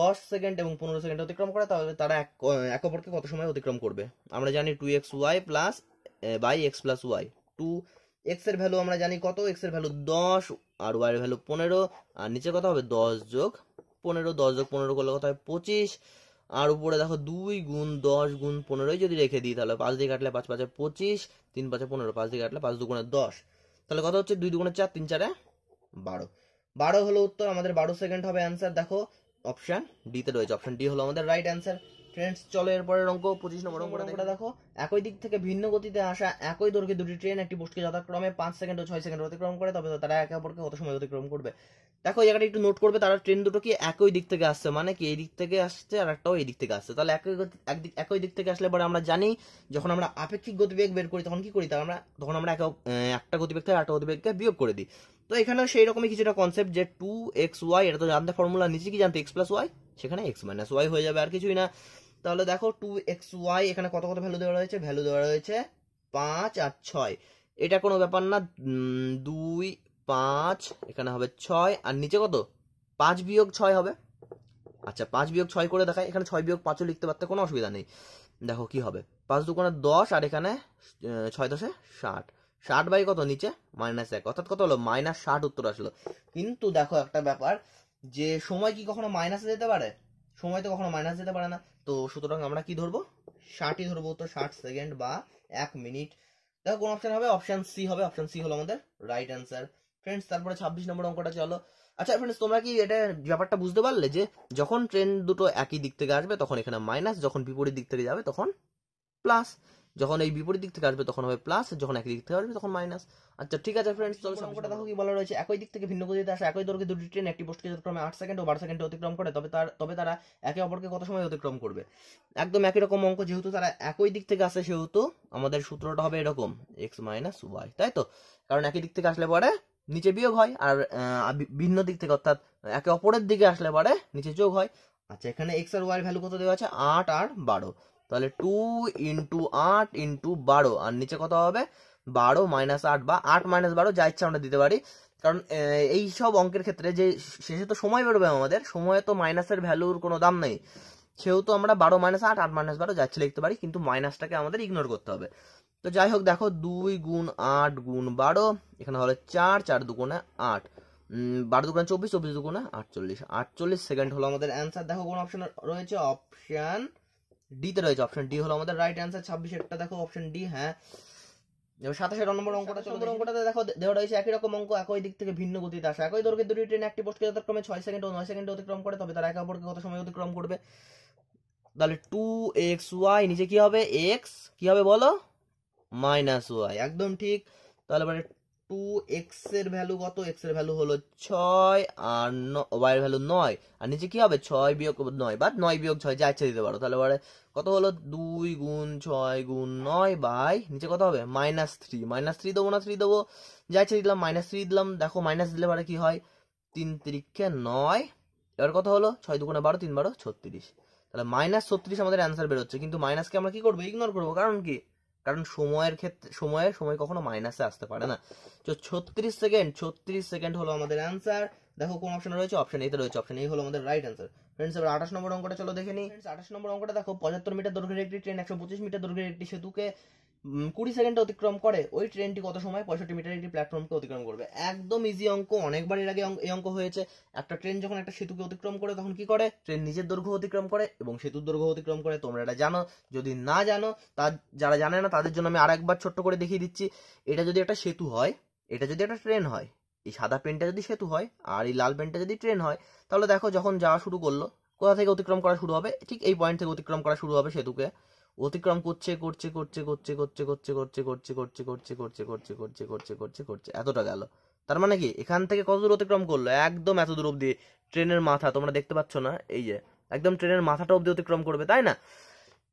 দশ সেকেন্ড এবং পনেরো সেকেন্ড অতিক্রম করে তাহলে তারা এক অপরকে কত সময় অতিক্রম করবে আমরা জানি two X Y plus by X plus Y two এক্সের ভ্যালু আমরা জানি কত এক্সের ভ্যালু দশ আর এর ভ্যালু পনেরো আর নিচে কথা হবে দশ যোগ পনেরো দশ যোগ পনেরো করলে কথা হবে পঁচিশ আর উপরে দেখো দুই গুণ দশ গুণ পনেরোই যদি রেখে দিই তাহলে পাঁচ দিয়ে কাটলে পাঁচ পাঁচে পঁচিশ তিন পাঁচে পনেরো পাঁচ দিয়ে কাটলে পাঁচ দুগুণে দশ তাহলে কথা হচ্ছে দুই দুগুণে চার তিন চারে বারো বারো হলো উত্তর আমাদের বারো সেকেন্ড হবে অ্যান্সার দেখো অপশান ডিতে রয়েছে অপশন ডি হলো আমাদের রাইট অ্যান্সার ফ্রেন্ডস চলো এরপরের অঙ্ক পঁচিশ নম্বর অঙ্কটা দেখো একই দিক থেকে ভিন্ন গতিতে আসা একই দৈর্ঘ্যে দুটি ট্রেন একটি বস্তুকে যথাক্রমে পাঁচ সেকেন্ড ও ছয় সেকেন্ড অতিক্রম করে তবে তারা একে অপরকে কত সময় অতিক্রম করবে দেখো এই জায়গাটা একটু নোট করবে তারা ট্রেন দুটো কি একই দিক থেকে আসছে মানে কি এই দিক থেকে আসছে আর একটাও এই দিক থেকে আসছে তাহলে একই একদিক একই দিক থেকে আসলে পরে আমরা জানি যখন আমরা আপেক্ষিক গতিবেগ বের করি তখন কি করি তা আমরা তখন আমরা একটা গতিবেগ থেকে একটা গতিবেগকে বিয়োগ করে দিই তো এখানে সেই রকমই কিছুটা কনসেপ্ট যে টু এক্স ওয়াই এটা তো জানতে ফর্মুলা নিচে কি জানতে এক্স প্লাস ওয়াই সেখানে এক্স মাইনাস ওয়াই হয়ে যাবে আর কিছুই না তাহলে দেখো টু এক্স ওয়াই এখানে কত কত ভ্যালু দেওয়া রয়েছে ভ্যালু দেওয়া রয়েছে পাঁচ আর ছয় এটা কোনো ব্যাপার না দুই পাঁচ এখানে হবে ছয় আর নিচে কত পাঁচ বিয়োগ ছয় হবে আচ্ছা পাঁচ বিয়োগ ছয় করে দেখায় এখানে ছয় বিয়োগ পাঁচও লিখতে পারতে কোনো অসুবিধা নেই দেখো কি হবে পাঁচ দুকোনা দশ আর এখানে ছয় দশে ষাট ষাট বাই কত নিচে মাইনাস এক অর্থাৎ কত হলো মাইনাস ষাট উত্তর আসলো কিন্তু দেখো একটা ব্যাপার যে সময় কি কখনো মাইনাসে যেতে পারে সময় তো কখনো মাইনাস যেতে পারে না তো সুতরাং আমরা কি ধরবো ষাটই ধরবো তো ষাট সেকেন্ড বা এক মিনিট দেখো কোন অপশন হবে অপশন সি হবে অপশন সি হলো আমাদের রাইট অ্যান্সার ফ্রেন্ডস তারপরে ছাব্বিশ নম্বর অঙ্কটা চলো আচ্ছা ফ্রেন্ডস তোমরা কি এটা ব্যাপারটা বুঝতে পারলে যে যখন ট্রেন দুটো একই দিক থেকে আসবে তখন এখানে মাইনাস যখন বিপরীত দিক থেকে যাবে তখন প্লাস যখন এই বিপরীত দিক থেকে আসবে তখন হবে প্লাস যখন একই দিক থেকে আসবে তখন মাইনাস আচ্ছা ঠিক আছে ফ্রেন্ডস চলো সংখ্যাটা দেখো কি বলা রয়েছে একই দিক থেকে ভিন্ন গতিতে আসা একই দৈর্ঘ্যে দুটি ট্রেন একটি পোস্টকে যথাক্রমে আট সেকেন্ড ও বারো সেকেন্ড অতিক্রম করে তবে তার তবে তারা একে অপরকে কত সময় অতিক্রম করবে একদম একই রকম অঙ্ক যেহেতু তারা একই দিক থেকে আসে সেহেতু আমাদের সূত্রটা হবে এরকম এক্স মাইনাস ওয়াই তাই তো কারণ একই দিক থেকে আসলে পরে নিচে বিয়োগ হয় আর ভিন্ন দিক থেকে অর্থাৎ একে অপরের দিকে আসলে পরে নিচে যোগ হয় আচ্ছা এখানে এক্স আর ওয়াই ভ্যালু কত দেওয়া আছে আট আর বারো তাহলে টু ইন্টু আট ইন্টু বারো আর নিচে কত হবে বারো মাইনাস আট বা আট মাইনাস বারো যা ইচ্ছা আমরা দিতে পারি কারণ এই সব অঙ্কের ক্ষেত্রে যে শেষে তো সময় বেরোবে আমাদের সময়ে তো মাইনাসের ভ্যালুর কোনো দাম নেই সেহেতু আমরা বারো মাইনাস আট আট মাইনাস বারো যাচ্ছে লিখতে পারি কিন্তু মাইনাসটাকে আমাদের ইগনোর করতে হবে তো যাই হোক দেখো দুই গুণ আট গুণ বারো এখানে হলো চার চার দুগুণে আট বারো দুগুণে চব্বিশ চব্বিশ দুগুণে আটচল্লিশ আটচল্লিশ সেকেন্ড হলো আমাদের অ্যান্সার দেখো কোন অপশন রয়েছে অপশান ডিতে রয়েছে অপশন ডি হলো আমাদের রাইট অ্যান্সার ছাব্বিশ একটা দেখো অপশন ডি হ্যাঁ এবার সাতাশের নম্বর অঙ্কটা চলো অঙ্কটাতে দেখো দেওয়া রয়েছে একই রকম অঙ্ক একই দিক থেকে ভিন্ন গতিতে আসা একই দৈর্ঘ্যের দুটি ট্রেন একটি পোস্টকে যথাক্রমে ছয় সেকেন্ড ও নয় সেকেন্ডে অতিক্রম করে তবে তারা একে অপরকে কত সময় অতিক্রম করবে তাহলে টু এক্স ওয়াই নিচে কি হবে এক্স কি হবে বলো মাইনাস ওয়াই একদম ঠিক তাহলে এবারে টু এক্স এর ভ্যালু কত এক্স এর ভ্যালু হলো ছয় আর ওয়াই এর ভ্যালু নয় আর নিচে কি হবে ছয় বিয়োগ নয় বা নয় বিয়োগ ছয় যা ইচ্ছা দিতে পারো তাহলে এবারে কত হলো দুই গুণ ছয় গুণ নয় বাই নিচে কত হবে মাইনাস থ্রি মাইনাস থ্রি দেবো না থ্রি দেবো যা ইচ্ছা দিলাম মাইনাস থ্রি দিলাম দেখো মাইনাস দিলে পরে কি হয় তিন তিরিক্ষে নয় এবার কত হলো ছয় দুগুণে বারো তিন বারো ছত্রিশ তাহলে মাইনাস ছত্রিশ আমাদের অ্যান্সার বেরোচ্ছে কিন্তু মাইনাসকে আমরা কি করবো ইগনোর করবো কারণ কি কারণ সময়ের ক্ষেত্রে সময়ের সময় কখনো মাইনাসে আসতে পারে না তো ছত্রিশ সেকেন্ড ছত্রিশ সেকেন্ড হলো আমাদের অ্যান্সার দেখো কোন অপশন রয়েছে অপশন এতে রয়েছে অপশন এই হলো আমাদের রাইট অ্যান্সার ফ্রেন্ডস এবার আঠাশ নম্বর অঙ্কটা চলো দেখে নিই ফ্রেন্ডস আঠাশ নম্বর অঙ্কটা দেখো পঁচাত্তর মিটার দৈর্ঘ্যের একটি ট্রেন একশো পঁচিশ মিটার দৈর্ঘ্যের একটি সেতুকে কুড়ি সেকেন্ড অতিক্রম করে ওই ট্রেনটি কত সময় পঁয়ষট্টি মিটার একটি প্ল্যাটফর্মকে অতিক্রম করবে একদম ইজি অঙ্ক অনেকবার এর আগে এই অঙ্ক হয়েছে একটা ট্রেন যখন একটা সেতুকে অতিক্রম করে তখন কি করে ট্রেন নিজের দৈর্ঘ্য অতিক্রম করে এবং সেতুর দৈর্ঘ্য অতিক্রম করে তোমরা এটা জানো যদি না জানো তার যারা জানে না তাদের জন্য আমি আর একবার ছোট্ট করে দেখিয়ে দিচ্ছি এটা যদি একটা সেতু হয় এটা যদি একটা ট্রেন হয় এই সাদা পেনটা যদি সেতু হয় আর এই লাল পেনটা যদি ট্রেন হয় তাহলে দেখো যখন যাওয়া শুরু করলো কোথা থেকে অতিক্রম করা শুরু হবে ঠিক এই পয়েন্ট থেকে অতিক্রম করা শুরু হবে সেতুকে অতিক্রম করছে করছে করছে করছে করছে করছে করছে করছে করছে করছে করছে করছে করছে করছে করছে করছে এতটা গেল তার মানে কি এখান থেকে কত দূর অতিক্রম করলো একদম এত দূর অব্দি ট্রেনের মাথা তোমরা দেখতে পাচ্ছ না এই যে একদম ট্রেনের মাথাটা অব্দি অতিক্রম করবে তাই না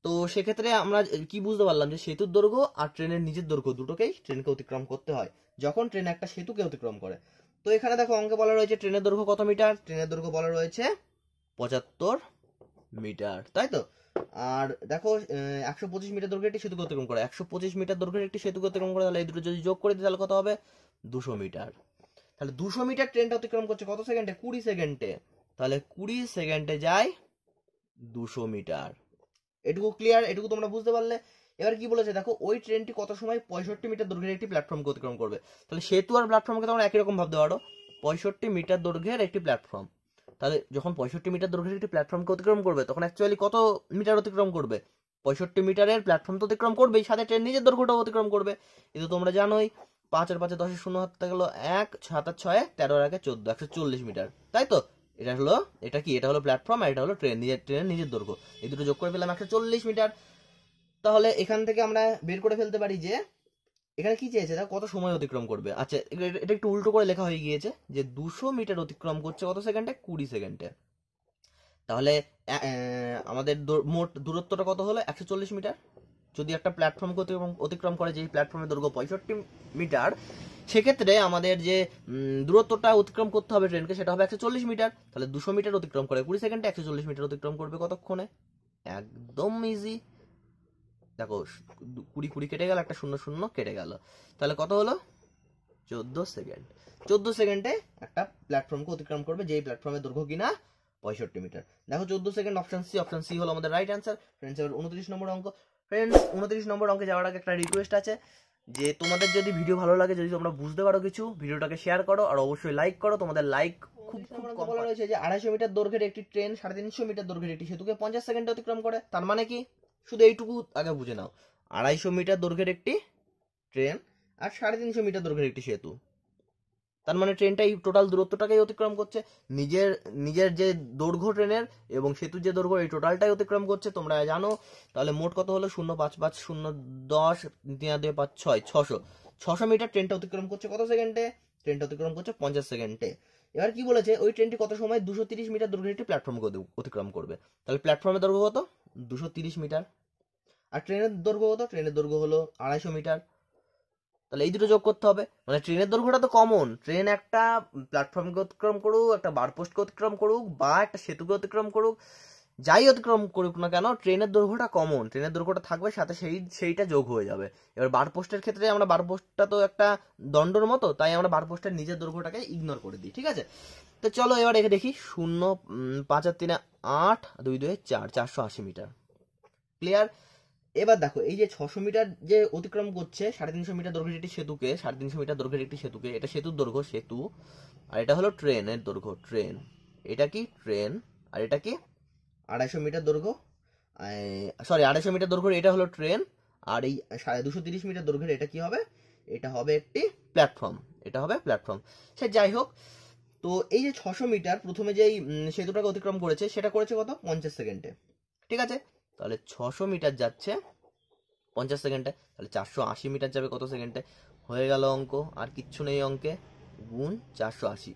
তো সেক্ষেত্রে আমরা কি বুঝতে পারলাম যে সেতুর দৈর্ঘ্য আর ট্রেনের নিজের দৈর্ঘ্য দুটোকেই ট্রেনকে অতিক্রম করতে হয় যখন ট্রেন একটা সেতুকে অতিক্রম করে তো এখানে দেখো অঙ্কে বলা রয়েছে ট্রেনের দৈর্ঘ্য কত মিটার ট্রেনের দৈর্ঘ্য বলা রয়েছে পঁচাত্তর মিটার তাই তো আর দেখো একশো পঁচিশ মিটার দৈর্ঘ্যের একটি সেতু অতিক্রম করে একশো পঁচিশ মিটার দৈর্ঘ্যের একটি সেতু অতিক্রম করে তাহলে এই দুটো যদি যোগ করে দিই তাহলে কত হবে দুশো মিটার তাহলে দুশো মিটার ট্রেনটা অতিক্রম করছে কত সেকেন্ডে কুড়ি সেকেন্ডে তাহলে কুড়ি সেকেন্ডে যায় দুশো মিটার এটুকু ক্লিয়ার এটুকু তোমরা বুঝতে পারলে এবার কি বলেছে দেখো ওই ট্রেনটি কত সময় পঁয়ষট্টি মিটার দৈর্ঘ্যের একটি প্ল্যাটফর্মকে অতিক্রম করবে তাহলে সেতু আর প্ল্যাটফর্মকে তোমরা একই রকম ভাবতে পারো পঁয়ষট্টি মিটার দৈর্ঘ্যের একটি প্ল্যাটফর্ম তাহলে যখন পঁয়ষট্টি মিটার দৈর্ঘ্যের একটি প্ল্যাটফর্মকে অতিক্রম করবে তখন অ্যাকচুয়ালি কত মিটার অতিক্রম করবে পঁয়ষট্টি মিটারের প্ল্যাটফর্ম তো অতিক্রম করবেই সাথে ট্রেন নিজের দৈর্ঘ্যটাও অতিক্রম করবে এটা তোমরা জানোই পাঁচ পাঁচে দশে শূন্য হাতে গেলো এক সাত আর ছয় তেরো আর একে চোদ্দো একশো চল্লিশ মিটার তাই তো এটা হলো এটা কি এটা হলো প্ল্যাটফর্ম আর এটা হলো ট্রেন নিজের ট্রেনের নিজের দৈর্ঘ্য এই দুটো যোগ করে ফেললাম একশো চল্লিশ মিটার তাহলে এখান থেকে আমরা বের করে ফেলতে পারি যে এখানে কি চেয়েছে না কত সময় অতিক্রম করবে আচ্ছা এটা একটু উল্টো করে লেখা হয়ে গিয়েছে যে দুশো মিটার অতিক্রম করছে কত সেকেন্ডে কুড়ি সেকেন্ডে তাহলে আমাদের মোট দূরত্বটা কত হলো একশো চল্লিশ মিটার যদি একটা প্ল্যাটফর্মকে অতিক্রম করে যেই প্ল্যাটফর্মের দৈর্ঘ্য পঁয়ষট্টি মিটার সেক্ষেত্রে আমাদের যে দূরত্বটা অতিক্রম করতে হবে ট্রেনকে সেটা হবে একশো চল্লিশ মিটার তাহলে দুশো মিটার অতিক্রম করে কুড়ি সেকেন্ডে একশো চল্লিশ মিটার অতিক্রম করবে কতক্ষণে একদম ইজি দেখো কুড়ি কুড়ি কেটে গেল একটা শূন্য শূন্য কেটে গেল তাহলে কত হলো চোদ্দ সেকেন্ড চোদ্দ সেকেন্ডে একটা প্ল্যাটফর্মকে অতিক্রম করবে যেই প্ল্যাটফর্মের দৈর্ঘ্য কিনা পঁয়ষট্টি মিটার দেখো চোদ্দ second option C option C হলো আমাদের রাইট অ্যান্সার ফ্রেন্ডস এবার উনত্রিশ নম্বর অঙ্ক ফ্রেন্ডস উনত্রিশ নম্বর অঙ্কে যাওয়ার আগে একটা রিকোয়েস্ট আছে যে তোমাদের যদি ভিডিও ভালো লাগে যদি তোমরা বুঝতে পারো কিছু ভিডিওটাকে শেয়ার করো আর অবশ্যই লাইক করো তোমাদের লাইক খুব খুব কম রয়েছে যে আড়াইশো মিটার দৈর্ঘ্যের একটি ট্রেন সাড়ে তিনশো মিটার দৈর্ঘ্যের একটি সেতুকে পঞ্চাশ সেকেন্ডে অতিক্রম করে তার মানে কি শুধু এইটুকু আগে বুঝে নাও আড়াইশো মিটার দৈর্ঘ্যের একটি ট্রেন আর সাড়ে তিনশো মিটার দৈর্ঘ্যের একটি সেতু তার মানে ট্রেনটা এই টোটাল দূরত্বটাকেই অতিক্রম করছে নিজের নিজের যে দৈর্ঘ্য ট্রেনের এবং সেতুর যে দৈর্ঘ্য এই টোটালটাই অতিক্রম করছে তোমরা জানো তাহলে মোট কত হলো শূন্য পাঁচ পাঁচ শূন্য দশ তিন দুই পাঁচ ছয় ছশো ছশো মিটার ট্রেনটা অতিক্রম করছে কত সেকেন্ডে ট্রেনটা অতিক্রম করছে পঞ্চাশ সেকেন্ডে এবার কি বলেছে ওই ট্রেনটি কত সময় দুশো তিরিশ মিটার দৈর্ঘ্যের একটি প্ল্যাটফর্ম অতিক্রম করবে তাহলে প্ল্যাটফর্মের দৈর্ঘ্য কত দুশো তিরিশ মিটার আর ট্রেনের দৈর্ঘ্য কত ট্রেনের দৈর্ঘ্য হলো আড়াইশো মিটার তাহলে এই দুটো যোগ করতে হবে মানে ট্রেনের দৈর্ঘ্যটা তো কমন ট্রেন একটা প্ল্যাটফর্মকে অতিক্রম করুক একটা বারপোস্টকে অতিক্রম করুক বা একটা সেতুকে অতিক্রম করুক যাই অতিক্রম করুক না কেন ট্রেনের দৈর্ঘ্যটা কমন ট্রেনের দৈর্ঘ্যটা থাকবে সাথে সেই সেইটা যোগ হয়ে যাবে এবার বারপোস্টের ক্ষেত্রে আমরা বারপোস্টটা তো একটা দণ্ডর মতো তাই আমরা বারপোস্টের নিজের দৈর্ঘ্যটাকে ইগনোর করে দিই ঠিক আছে তো চলো এবার এখানে দেখি শূন্য পাঁচ আর তিনে আট দুই দুই চার চারশো আশি মিটার ক্লিয়ার এবার দেখো এই যে ছশো মিটার যে অতিক্রম করছে সাড়ে তিনশো মিটার দৈর্ঘ্যের একটি সেতুকে সাড়ে তিনশো মিটার দৈর্ঘ্যের একটি সেতুকে এটা সেতুর দৈর্ঘ্য সেতু আর এটা হলো ট্রেনের দৈর্ঘ্য ট্রেন এটা কি ট্রেন আর এটা কি আড়াইশো মিটার দৈর্ঘ্য সরি আড়াইশো মিটার দৈর্ঘ্যের এটা হলো ট্রেন আর এই সাড়ে দুশো তিরিশ মিটার দৈর্ঘ্যের এটা কি হবে এটা হবে একটি প্ল্যাটফর্ম এটা হবে প্ল্যাটফর্ম সে যাই হোক তো এই যে ছশো মিটার প্রথমে যেই সেতুটাকে অতিক্রম করেছে সেটা করেছে কত পঞ্চাশ সেকেন্ডে ঠিক আছে তাহলে ছশো মিটার যাচ্ছে পঞ্চাশ সেকেন্ডে তাহলে চারশো আশি মিটার যাবে কত সেকেন্ডে হয়ে গেল অঙ্ক আর কিচ্ছু নেই অঙ্কে গুণ চারশো আশি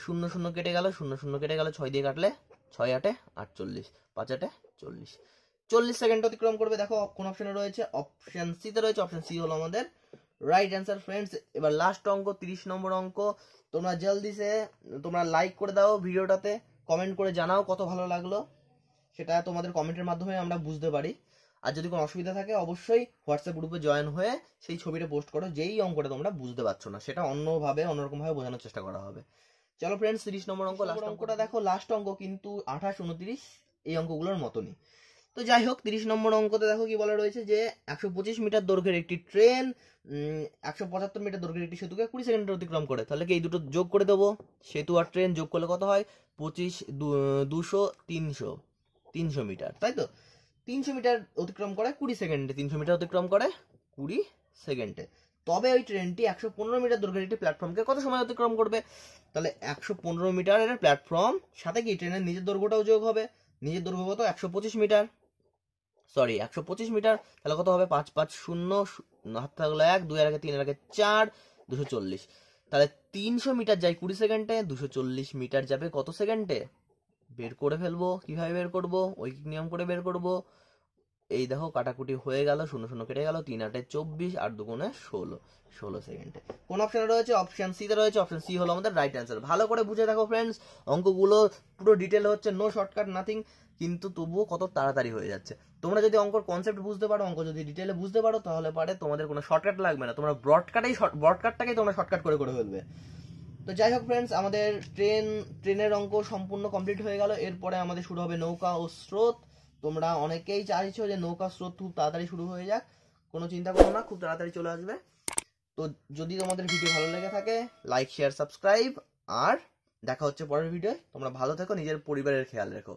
শূন্য শূন্য কেটে গেল শূন্য শূন্য কেটে গেল ছয় দিয়ে কাটলে ছয় আটে আটচল্লিশ পাঁচ আটে চল্লিশ চল্লিশ সেকেন্ড অতিক্রম করবে দেখো কোন অপশনে রয়েছে অপশন সিতে রয়েছে অপশন সি হলো আমাদের রাইট অ্যান্সার ফ্রেন্ডস এবার লাস্ট অঙ্ক তিরিশ নম্বর অঙ্ক তোমরা জলদি সে তোমরা লাইক করে দাও ভিডিওটাতে কমেন্ট করে জানাও কত ভালো লাগলো সেটা তোমাদের কমেন্টের মাধ্যমে আমরা বুঝতে পারি আর যদি কোনো অসুবিধা থাকে অবশ্যই হোয়াটসঅ্যাপ গ্রুপে জয়েন হয়ে সেই ছবিটা পোস্ট করো যেই অঙ্কটা তোমরা বুঝতে পারছো না সেটা অন্যভাবে অন্যরকমভাবে বোঝানোর চেষ্টা করা হবে চলো ফ্রেন্ডস তিরিশ নম্বর অঙ্ক লাস্ট অঙ্কটা দেখো লাস্ট অঙ্ক কিন্তু আঠাশ উনত্রিশ এই অঙ্কগুলোর মতনই তো যাই হোক তিরিশ নম্বর অঙ্কতে দেখো কি বলা রয়েছে যে একশো পঁচিশ মিটার দৈর্ঘ্যের একটি ট্রেন একশো পঁচাত্তর মিটার দৈর্ঘ্যের একটি সেতুকে কুড়ি সেকেন্ড অতিক্রম করে তাহলে কি এই দুটো যোগ করে দেবো সেতু আর ট্রেন যোগ করলে কত হয় পঁচিশ দুশো তিনশো তিনশো মিটার তাই তো তিনশো মিটার অতিক্রম করে কুড়ি সেকেন্ডে তিনশো মিটার অতিক্রম করে কুড়ি সেকেন্ডে তবে ওই ট্রেনটি একশো পনেরো মিটার দৈর্ঘ্যের একটি প্ল্যাটফর্মকে কত সময় অতিক্রম করবে তাহলে একশো পনেরো মিটারের প্ল্যাটফর্ম সাথে কি ট্রেনের নিজের দৈর্ঘ্যটাও যোগ হবে নিজের দৈর্ঘ্য কত একশো পঁচিশ মিটার সরি একশো পঁচিশ মিটার তাহলে কত হবে পাঁচ পাঁচ শূন্য হাত থাকলো এক দুই আগে তিন আগে চার দুশো চল্লিশ তাহলে তিনশো মিটার যায় কুড়ি সেকেন্ডে দুশো চল্লিশ মিটার যাবে কত সেকেন্ডে বের করে ফেলবো কিভাবে বের করবো ওই নিয়ম করে বের করবো এই দেখো কাটাকুটি হয়ে গেল শূন্য শূন্য কেটে গেল তিন আটে চব্বিশ আর দুগুণে ষোলো ষোলো সেকেন্ডে কোন অপশানে রয়েছে অপশান সিতে রয়েছে অপশান সি হলো আমাদের রাইট অ্যান্সার ভালো করে বুঝে দেখো ফ্রেন্ডস অঙ্কগুলো পুরো ডিটেল হচ্ছে নো শর্টকাট নাথিং কিন্তু তবুও কত তাড়াতাড়ি হয়ে যাচ্ছে তোমরা যদি অঙ্কর কনসেপ্ট বুঝতে পারো অঙ্ক যদি ডিটেলে বুঝতে পারো তাহলে পারে তোমাদের কোনো শর্টকাট লাগবে না তোমরা ব্রডকাটাই ব্রডকাটটাকেই তোমরা শর্টকাট করে করে ফেলবে তো যাই হোক ফ্রেন্ডস আমাদের ট্রেন ট্রেনের অঙ্ক সম্পূর্ণ কমপ্লিট হয়ে গেল এরপরে আমাদের শুরু হবে নৌকা ও স্রোত তোমরা অনেকেই চাইছো যে নৌকা স্রোত খুব তাড়াতাড়ি শুরু হয়ে যাক কোনো চিন্তা করো না খুব তাড়াতাড়ি চলে আসবে তো যদি তোমাদের ভিডিও ভালো লেগে থাকে লাইক শেয়ার সাবস্ক্রাইব আর দেখা হচ্ছে পরের ভিডিও তোমরা ভালো থেকো নিজের পরিবারের খেয়াল রেখো